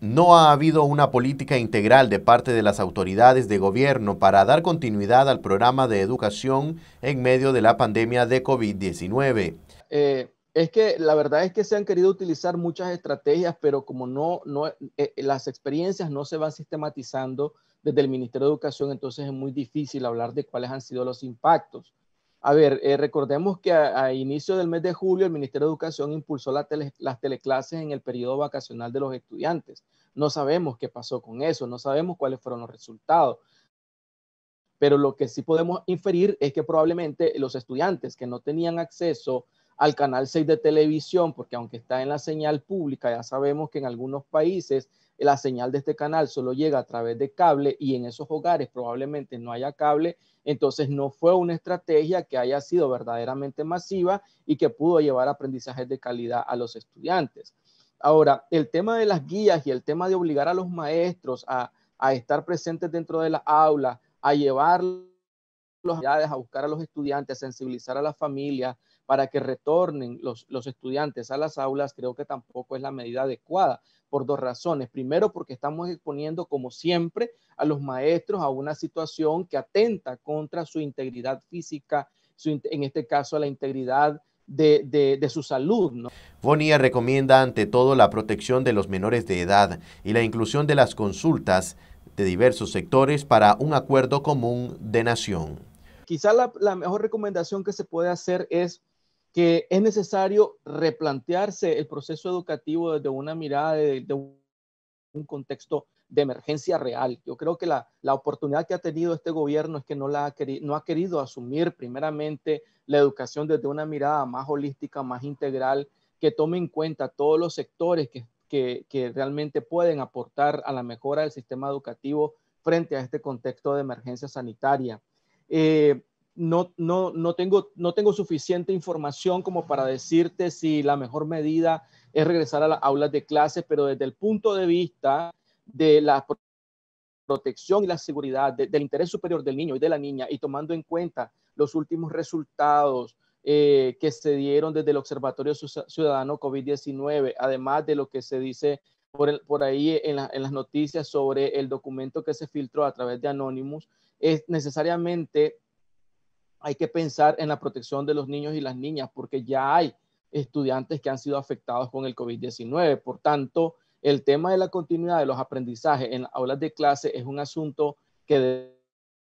no ha habido una política integral de parte de las autoridades de gobierno para dar continuidad al programa de educación en medio de la pandemia de COVID-19. Eh, es que la verdad es que se han querido utilizar muchas estrategias, pero como no, eh, eh, las experiencias no se van sistematizando desde el Ministerio de Educación, entonces es muy difícil hablar de cuáles han sido los impactos. A ver, eh, recordemos que a, inicio del mes de julio el Ministerio de Educación impulsó las teleclases en el periodo vacacional de los estudiantes. No sabemos qué pasó con eso, no sabemos cuáles fueron los resultados. Pero lo que sí podemos inferir es que probablemente los estudiantes que no tenían acceso al canal 6 de televisión, porque aunque está en la señal pública, ya sabemos que en algunos países la señal de este canal solo llega a través de cable y en esos hogares probablemente no haya cable, entonces no fue una estrategia que haya sido verdaderamente masiva y que pudo llevar aprendizajes de calidad a los estudiantes. Ahora, el tema de las guías y el tema de obligar a los maestros a, estar presentes dentro de la aula, a llevar a buscar a los estudiantes, a sensibilizar a las familias para que retornen los, estudiantes a las aulas, creo que tampoco es la medida adecuada por dos razones. Primero, porque estamos exponiendo, como siempre, a los maestros a una situación que atenta contra su integridad física, en este caso a la integridad de, de, su salud. ¿no? recomienda ante todo la protección de los menores de edad y la inclusión de las consultas de diversos sectores para un acuerdo común de nación. Quizás la, mejor recomendación que se puede hacer es que es necesario replantearse el proceso educativo desde una mirada de, un contexto de emergencia real. Yo creo que la, la, oportunidad que ha tenido este gobierno es que no, la ha querido, no ha querido asumir primeramente la educación desde una mirada más holística, más integral, que tome en cuenta todos los sectores que, que realmente pueden aportar a la mejora del sistema educativo frente a este contexto de emergencia sanitaria. Eh, no, tengo, suficiente información como para decirte si la mejor medida es regresar a las aulas de clases, pero desde el punto de vista de la protección y la seguridad del interés superior del niño y de la niña y tomando en cuenta los últimos resultados eh, que se dieron desde el Observatorio Ciudadano COVID-19, además de lo que se dice por, ahí en, en, las noticias sobre el documento que se filtró a través de Anonymous, es necesariamente hay que pensar en la protección de los niños y las niñas, porque ya hay estudiantes que han sido afectados con el COVID-19. Por tanto, el tema de la continuidad de los aprendizajes en aulas de clase es un asunto que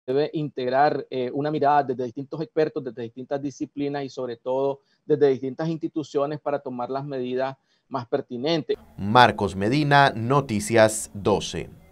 debe integrar eh, una mirada desde distintos expertos, desde distintas disciplinas y sobre todo desde distintas instituciones para tomar las medidas más pertinentes. Marcos Medina, Noticias 12.